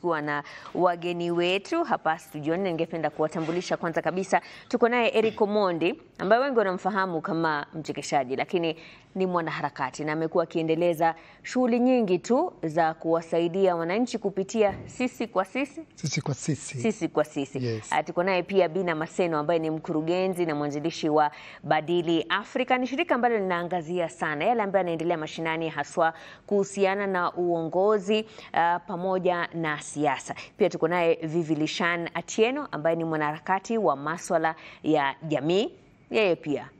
tukiwa na wageni wetu hapa studioni, na ningependa kuwatambulisha. Kwanza kabisa tuko naye Eric Omondi ambaye wengi wanamfahamu kama mchekeshaji, lakini ni mwanaharakati na amekuwa akiendeleza shughuli nyingi tu za kuwasaidia wananchi kupitia sisi kwa sisi, sisi kwa sisi, sisi kwa sisi. Yes. Ah, tuko naye pia Bina Maseno ambaye ni mkurugenzi na mwanzilishi wa Badili Afrika. Ni shirika ambalo linaangazia sana yale ambayo yanaendelea mashinani haswa kuhusiana na uongozi uh, pamoja na siasa. Pia tuko naye Vivilishan Atieno ambaye ni mwanaharakati wa maswala ya jamii, yeye pia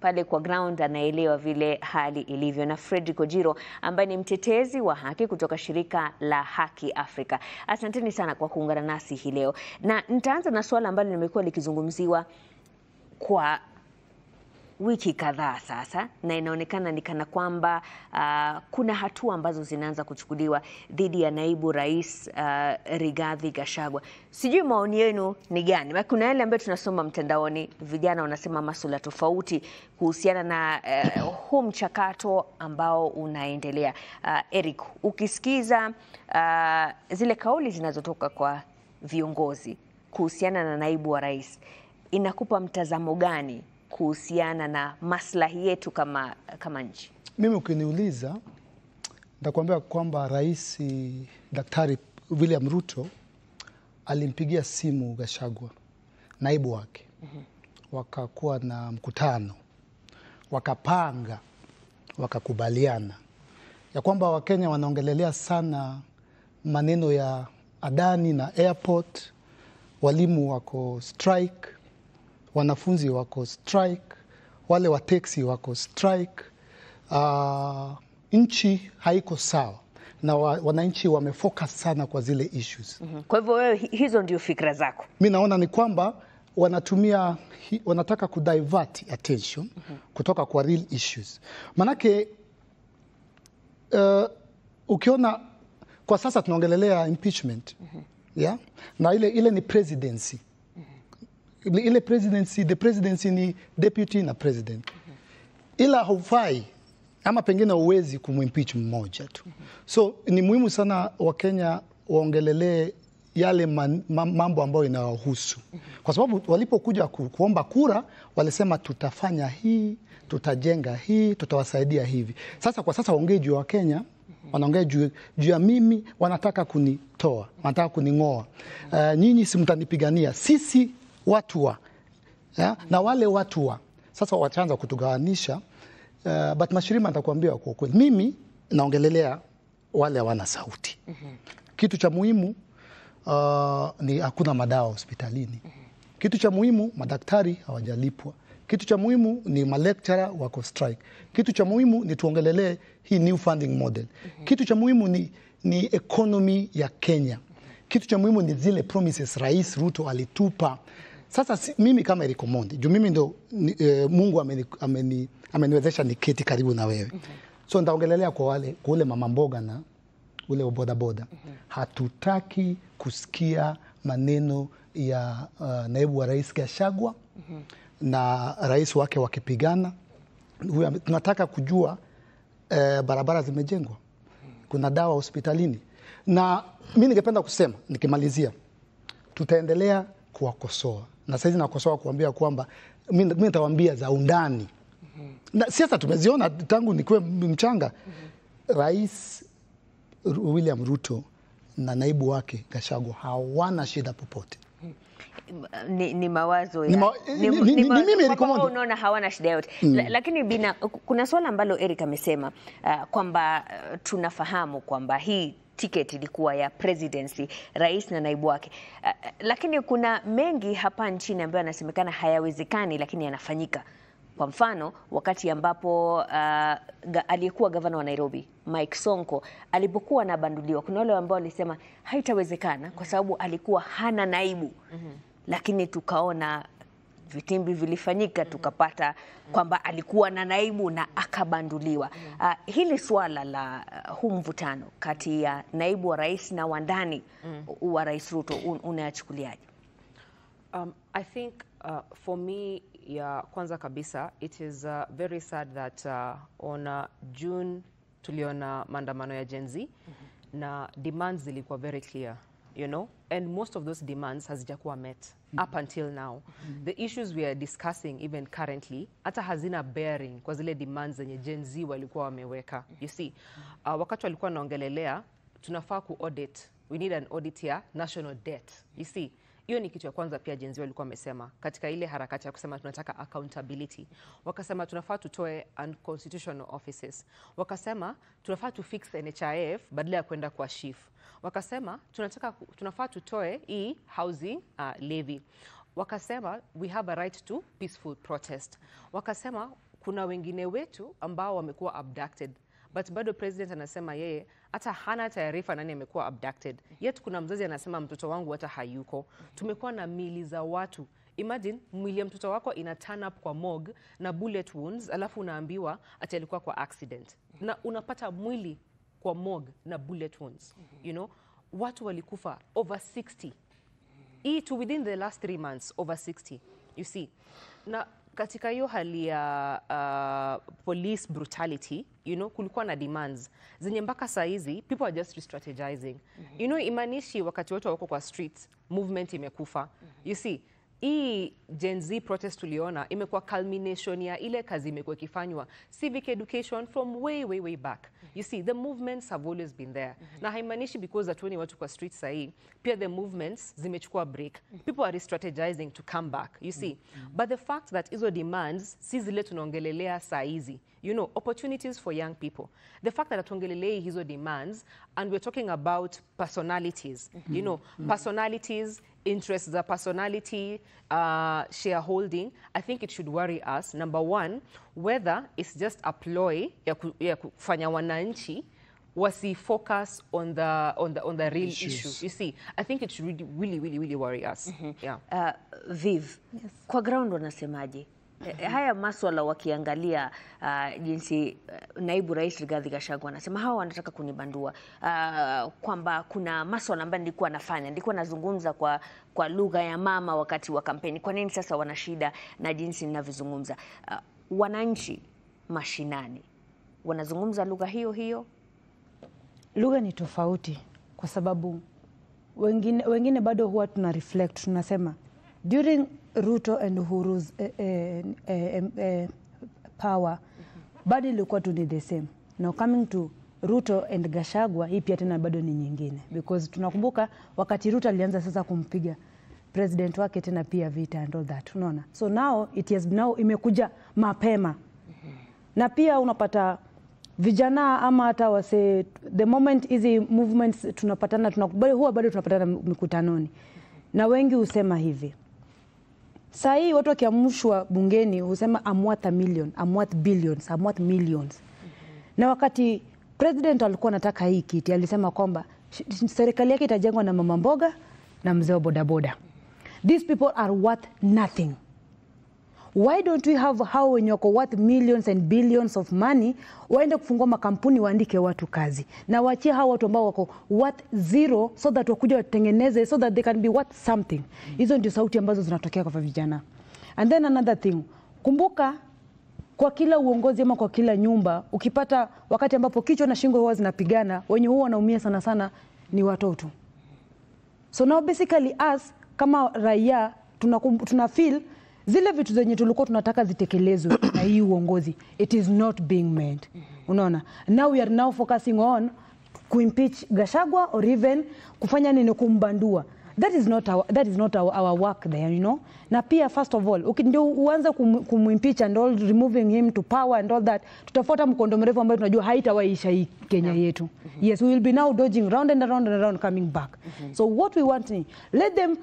pale kwa ground anaelewa vile hali ilivyo, na Fredrick Ojiro ambaye ni mtetezi wa haki kutoka shirika la Haki Afrika. Asanteni sana kwa kuungana nasi hii leo, na nitaanza na suala ambalo limekuwa likizungumziwa kwa wiki kadhaa sasa, na inaonekana ni kana kwamba uh, kuna hatua ambazo zinaanza kuchukuliwa dhidi ya naibu rais uh, Rigathi Gachagua. Sijui maoni yenu ni gani? Maana kuna yale ambayo tunasoma mtandaoni, vijana wanasema masuala tofauti kuhusiana na uh, huu mchakato ambao unaendelea. Uh, Eric, ukisikiza uh, zile kauli zinazotoka kwa viongozi kuhusiana na naibu wa rais inakupa mtazamo gani? kuhusiana na maslahi yetu kama, kama nchi? Mimi ukiniuliza, nitakuambia kwamba Rais Daktari William Ruto alimpigia simu Gashagwa, naibu wake mm -hmm. Wakakuwa na mkutano, wakapanga, wakakubaliana ya kwamba Wakenya wanaongelelea sana maneno ya Adani na airport, walimu wako strike wanafunzi wako strike, wale wa teksi wako strike. Uh, nchi haiko sawa na wananchi wamefocus sana kwa zile issues. Mm -hmm. Kwa hivyo wewe hizo ndio fikra zako? Mi naona ni kwamba wanatumia wanataka kudivert attention mm -hmm. kutoka kwa real issues manake, uh, ukiona kwa sasa tunaongelelea impeachment mm -hmm. yeah? na ile, ile ni presidency ile presidency, the presidency ni deputy na president, ila haufai ama pengine huwezi kumimpeach mmoja tu. So ni muhimu sana Wakenya waongelelee yale man, mambo ambayo inawahusu, kwa sababu walipokuja ku, kuomba kura walisema tutafanya hii, tutajenga hii, tutawasaidia hivi. Sasa kwa sasa waongee juu ya Wakenya, wanaongea juu ya mimi, wanataka kunitoa, wanataka kuning'oa. Uh, nyinyi simtanipigania sisi watua ya? na wale watua sasa wataanza kutugawanisha uh, but Mashirima atakuambia kwa kweli, mimi naongelelea wale hawana sauti mm -hmm. Kitu cha muhimu uh, ni hakuna madawa hospitalini mm -hmm. Kitu cha muhimu madaktari hawajalipwa. Kitu cha muhimu ni malecturer wako strike. Kitu cha muhimu ni tuongelelee hii new funding model mm -hmm. Kitu cha muhimu ni, ni economy ya Kenya. Mhm. Kitu cha muhimu ni zile promises Rais Ruto alitupa sasa si, mimi kama Eric Omondi juu mimi ndo ni, e, Mungu ameni, ameni, ameniwezesha niketi karibu na wewe mm -hmm. So nitaongelelea kwa wale kwa ule mama mboga na ule bodaboda mm -hmm. Hatutaki kusikia maneno ya uh, naibu wa rais kashagwa mm -hmm. na rais wake wakipigana. Tunataka kujua uh, barabara zimejengwa, kuna dawa hospitalini, na mi ningependa kusema nikimalizia, tutaendelea kuwakosoa na saizi nakosoa kuambia kwamba mi nitawaambia za undani na siasa tumeziona tangu nikiwe mchanga mm -hmm. Rais William Ruto na naibu wake Gachagua hawana shida popote ni, ni mawazo ya unaona hawana shida yote mm. Lakini bina kuna swala ambalo Eric amesema uh, kwamba uh, tunafahamu kwamba hii tiketi ilikuwa ya presidency, rais na naibu wake. Uh, lakini kuna mengi hapa nchini ambayo yanasemekana hayawezekani, lakini yanafanyika. Kwa mfano wakati ambapo uh, aliyekuwa gavana wa Nairobi Mike Sonko alipokuwa anabanduliwa, kuna wale ambao walisema haitawezekana kwa sababu alikuwa hana naibu mm -hmm. Lakini tukaona vitimbi vilifanyika, tukapata kwamba alikuwa na naibu na akabanduliwa. Uh, hili swala la uh, huu mvutano kati ya naibu wa rais na wandani mm. wa Rais Ruto unayachukuliaje? Um, I think uh, for me ya kwanza kabisa it is uh, very sad that uh, on uh, June tuliona maandamano ya Gen Z mm -hmm. na demands zilikuwa very clear you know and most of those demands hazijakuwa met up until now the issues we are discussing even currently hata hazina bearing kwa zile demands zenye Gen Z walikuwa wameweka. You see, uh, wakati walikuwa wanaongelelea tunafaa ku audit, we need an audit ya national debt. You see hiyo ni kitu ya kwanza. Pia Gen walikuwa wamesema katika ile harakati ya kusema tunataka accountability, wakasema tunafaa tutoe unconstitutional offices, wakasema tunafaa tu fix NHIF badala ya kwenda kwa SHIF, wakasema tunataka tunafaa tutoe hii e housing uh, levy, wakasema we have a right to peaceful protest, wakasema kuna wengine wetu ambao wamekuwa abducted but bado president anasema yeye hata hana taarifa nani amekuwa abducted. Yet kuna mzazi anasema mtoto wangu hata hayuko. Tumekuwa na mili za watu Imagine mwili ya mtoto wako ina turn up kwa mog na bullet wounds, alafu unaambiwa ati alikuwa kwa accident, na unapata mwili kwa mog na bullet wounds. You know, watu walikufa over 60 hii tu within the last 3 months, over 60 you see na katika hiyo hali ya uh, police brutality you know, kulikuwa na demands zenye mpaka saa hizi people are just re-strategizing mm -hmm. you know, imanishi wakati watu wako kwa streets movement imekufa mm -hmm. you see hii Gen Z protest tuliona imekuwa culmination ya ile kazi imekuwa ikifanywa civic education from way way way back You see, the movements have always been there. Mm -hmm. Na haimaanishi because hatuoni watu kwa street say, "Peer, the movements zimechukua break. Mm -hmm. People are re strategizing to come back, you see. Mm -hmm. But the fact that hizo demands si zile tunaongelelea saa hizi, you know, opportunities for young people. The fact that hatuongelelei hizo demands and we're talking about personalities, you mm-hmm. know, mm-hmm. personalities interests, the personality uh, shareholding, I think it should worry us. Number one, whether it's just a ploy ya, ku, ya kufanya wananchi wasi focus on the, on the, on the real issues. issue. You see, I think it should really, really, really, really worry us. Mm -hmm. yeah. Uh, Viv, yes. Kwa ground wanasemaje? Eh, eh, haya maswala wakiangalia uh, jinsi eh, naibu rais Rigathi Gachagua anasema hawa wanataka kunibandua uh, kwamba kuna maswala ambayo nilikuwa nafanya, nilikuwa nazungumza kwa, kwa lugha ya mama wakati wa kampeni. Kwa nini sasa wana shida na jinsi ninavyozungumza? Uh, wananchi mashinani wanazungumza lugha hiyo hiyo, lugha ni tofauti, kwa sababu wengine, wengine bado huwa tuna reflect tunasema During Ruto and Uhuru's uh, eh, uh, eh, uh, eh, uh, power bado ilikuwa tu ni the same. Now coming to Ruto and Gashagwa, hii pia tena bado ni nyingine because tunakumbuka wakati Ruto alianza sasa kumpiga president wake tena pia vita and all that, unaona. So now it has now imekuja mapema na pia unapata vijana ama hata wase, the moment hizi movements tunapatana, tunakubali, huwa bado tunapatana mikutanoni, na wengi husema hivi Saa hii watu wakiamshwa bungeni husema amwat a million, amwat billions, amwat millions. Mm -hmm. Na wakati president alikuwa anataka hii kiti alisema kwamba serikali yake itajengwa na mama mboga na mzee wa bodaboda. These people are worth nothing. Why don't we have hao wenye wako worth millions and billions of money waende kufungua makampuni waandike watu kazi na waachie hao watu ambao wako worth zero, so that wakuja watengeneze, so that they can be worth something. Hizo ndio sauti ambazo zinatokea kwa vijana. And then another thing, kumbuka kwa kila uongozi ama kwa kila nyumba, ukipata wakati ambapo kichwa na shingo huwa zinapigana, wenye huwa wanaumia sana sana ni watoto. So now basically us kama raia tuna, tuna feel zile vitu zenye tulikuwa tunataka zitekelezwe na hii uongozi it is not being made unaona now we are now focusing on kuimpeach Gashagwa or even kufanya nini kumbandua that is not our, that is not our, our work there you know na pia first of all ndio uanze kum, kumimpeach and all removing him to power and all that tutafuta mkondo mrefu ambao tunajua haitawaisha hii Kenya yeah. yetu mm -hmm. yes we will be now dodging round and around and around coming back mm -hmm. so what we want ni let them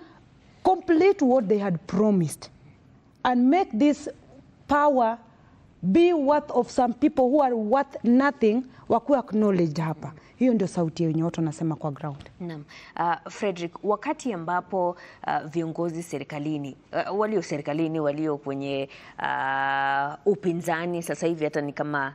complete what they had promised and make this power be worth of some people who are worth nothing wakuwa acknowledged hapa. Hiyo ndio sauti yenye watu wanasema kwa ground. Naam. Uh, Frederick, wakati ambapo uh, viongozi serikalini uh, walio serikalini walio kwenye uh, upinzani sasa hivi hata ni kama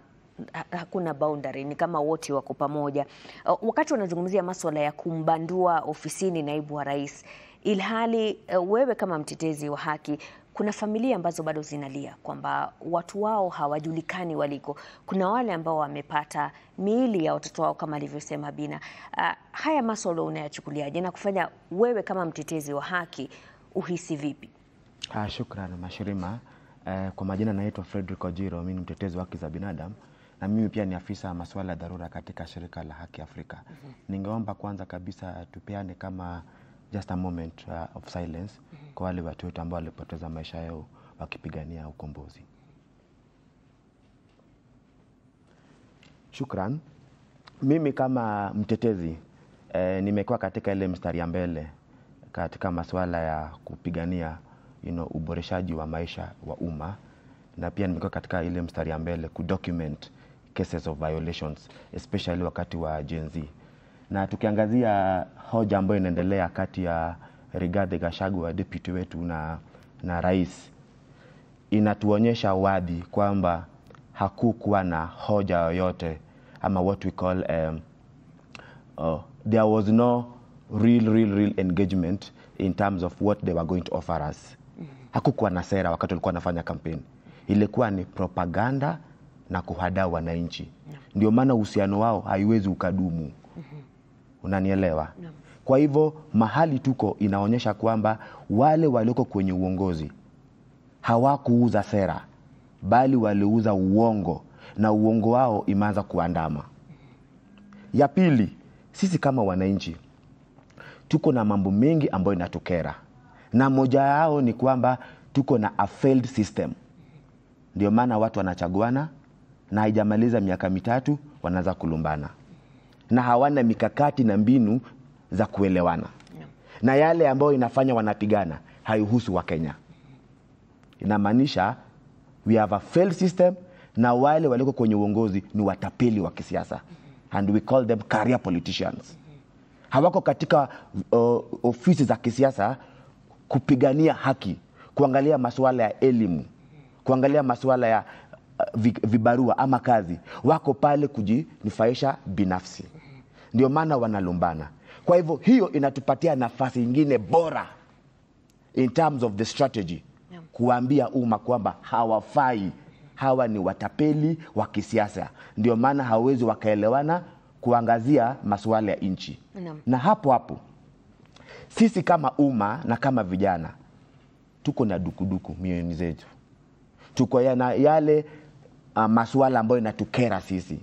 hakuna boundary, ni kama wote wako pamoja. Uh, wakati wanazungumzia masuala ya kumbandua ofisini naibu wa rais, ilhali uh, wewe kama mtetezi wa haki kuna familia ambazo bado zinalia kwamba watu wao hawajulikani waliko. Kuna wale ambao wamepata miili ya watoto wao kama alivyosema Bina. Uh, haya maswala unayachukuliaje na kufanya wewe kama mtetezi wa haki uhisi vipi? Ah, shukrani Mashirima. Eh, kwa majina naitwa Fredrick Ojiro, mimi ni mtetezi wa haki za binadamu na mimi pia ni afisa wa masuala ya dharura katika shirika la Haki Afrika. Mm -hmm. Ningeomba kwanza kabisa tupeane kama just a moment uh, of silence mm -hmm. kwa wale watu wetu ambao walipoteza maisha yao wakipigania ukombozi. Shukran. Mimi kama mtetezi eh, nimekuwa katika ile mstari ya mbele katika masuala ya kupigania you know, uboreshaji wa maisha wa umma na pia nimekuwa katika ile mstari ya mbele kudocument cases of violations especially wakati wa Gen Z. Na tukiangazia hoja ambayo inaendelea kati ya Rigathi Gachagua deputy wetu na, na rais inatuonyesha wadhi kwamba hakukuwa na hoja yoyote ama what we call um, oh, there was no real, real, real engagement in terms of what they were going to offer us. Hakukuwa na sera wakati walikuwa wanafanya kampeni, ilikuwa ni propaganda na kuhadaa wananchi. Ndio maana uhusiano wao haiwezi ukadumu. Mm-hmm. Unanielewa? Kwa hivyo mahali tuko inaonyesha kwamba wale walioko kwenye uongozi hawakuuza sera, bali waliuza uongo na uongo wao imeanza kuandama. Ya pili, sisi kama wananchi tuko na mambo mengi ambayo inatukera, na moja yao ni kwamba tuko na a failed system. Ndio maana watu wanachaguana na haijamaliza miaka mitatu wanaanza kulumbana na hawana mikakati na mbinu za kuelewana Na yale ambayo inafanya wanapigana haihusu Wakenya, inamaanisha we have a failed system, na wale waliko kwenye uongozi ni watapeli wa kisiasa and we call them career politicians. Hawako katika uh, ofisi za kisiasa kupigania haki, kuangalia masuala ya elimu, kuangalia masuala ya uh, vibarua ama kazi, wako pale kujinufaisha binafsi ndio maana wanalumbana. Kwa hivyo hiyo inatupatia nafasi nyingine bora in terms of the strategy kuambia umma kwamba hawafai, hawa ni watapeli wa kisiasa, ndio maana hawawezi wakaelewana kuangazia masuala ya nchi. Na hapo hapo sisi kama umma na kama vijana tuko na dukuduku mioyoni zetu, tuko na yale uh, masuala ambayo inatukera sisi.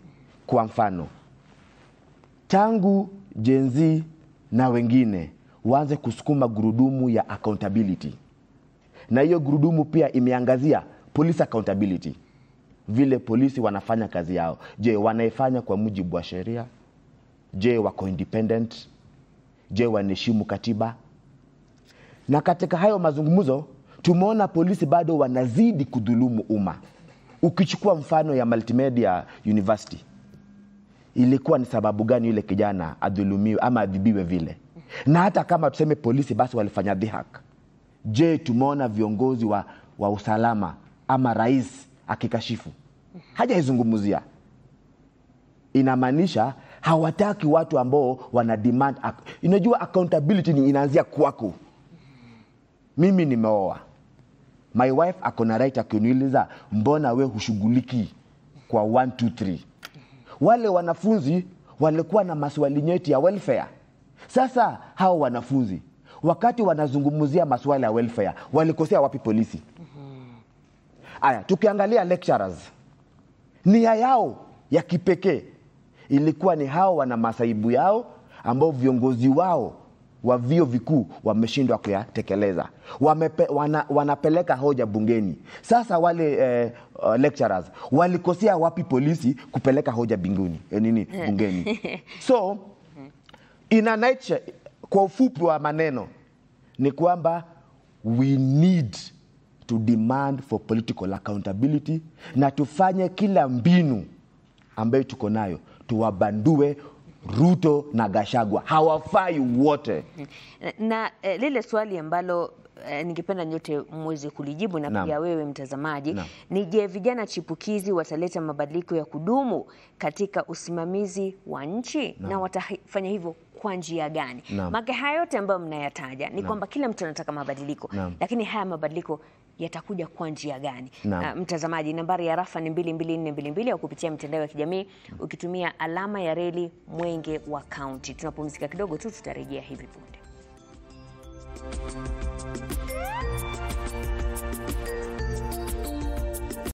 Kwa mfano tangu jenzi na wengine waanze kusukuma gurudumu ya accountability, na hiyo gurudumu pia imeangazia police accountability, vile polisi wanafanya kazi yao. Je, wanaifanya kwa mujibu wa sheria? Je, wako independent? Je, wanaheshimu katiba? Na katika hayo mazungumzo tumeona polisi bado wanazidi kudhulumu umma. Ukichukua mfano ya Multimedia University ilikuwa ni sababu gani yule kijana adhulumiwe ama adhibiwe vile? Na hata kama tuseme polisi basi walifanya dhihak je, tumeona viongozi wa, wa usalama ama rais akikashifu? Hajaizungumzia. Inamaanisha hawataki watu ambao wana demand. inajua accountability ni inaanzia kwako. Mimi nimeoa, my wife akona right akiniuliza, mbona we hushughuliki kwa 1 2 3 wale wanafunzi walikuwa na maswali nyeti ya welfare. Sasa hao wanafunzi wakati wanazungumzia maswala ya welfare walikosea wapi polisi? Aya, tukiangalia lecturers, nia yao ya kipekee ilikuwa ni hao wana masaibu yao ambao viongozi wao wa vio vikuu wameshindwa kuyatekeleza. Wamepe, wana, wanapeleka hoja bungeni. Sasa wale eh, uh, lecturers walikosea wapi polisi kupeleka hoja binguni, eh, nini eh. bungeni? So in a nutshell, kwa ufupi wa maneno ni kwamba we need to demand for political accountability na tufanye kila mbinu ambayo tuko nayo tuwabandue Ruto na Gashagwa hawafai wote. Na eh, lile swali ambalo eh, ningependa nyote mweze kulijibu na pia wewe mtazamaji ni je, vijana chipukizi wataleta mabadiliko ya kudumu katika usimamizi wa nchi na, na watafanya hivyo kwa njia gani? Maana haya yote ambayo mnayataja ni kwamba kila mtu anataka mabadiliko na, lakini haya mabadiliko yatakuja kwa njia gani? Na, ah, mtazamaji, nambari ya rafa ni 22422 au kupitia mitandao ya kijamii ukitumia alama ya reli Mwenge wa Kaunti. Tunapumzika kidogo tu, tutarejea hivi punde.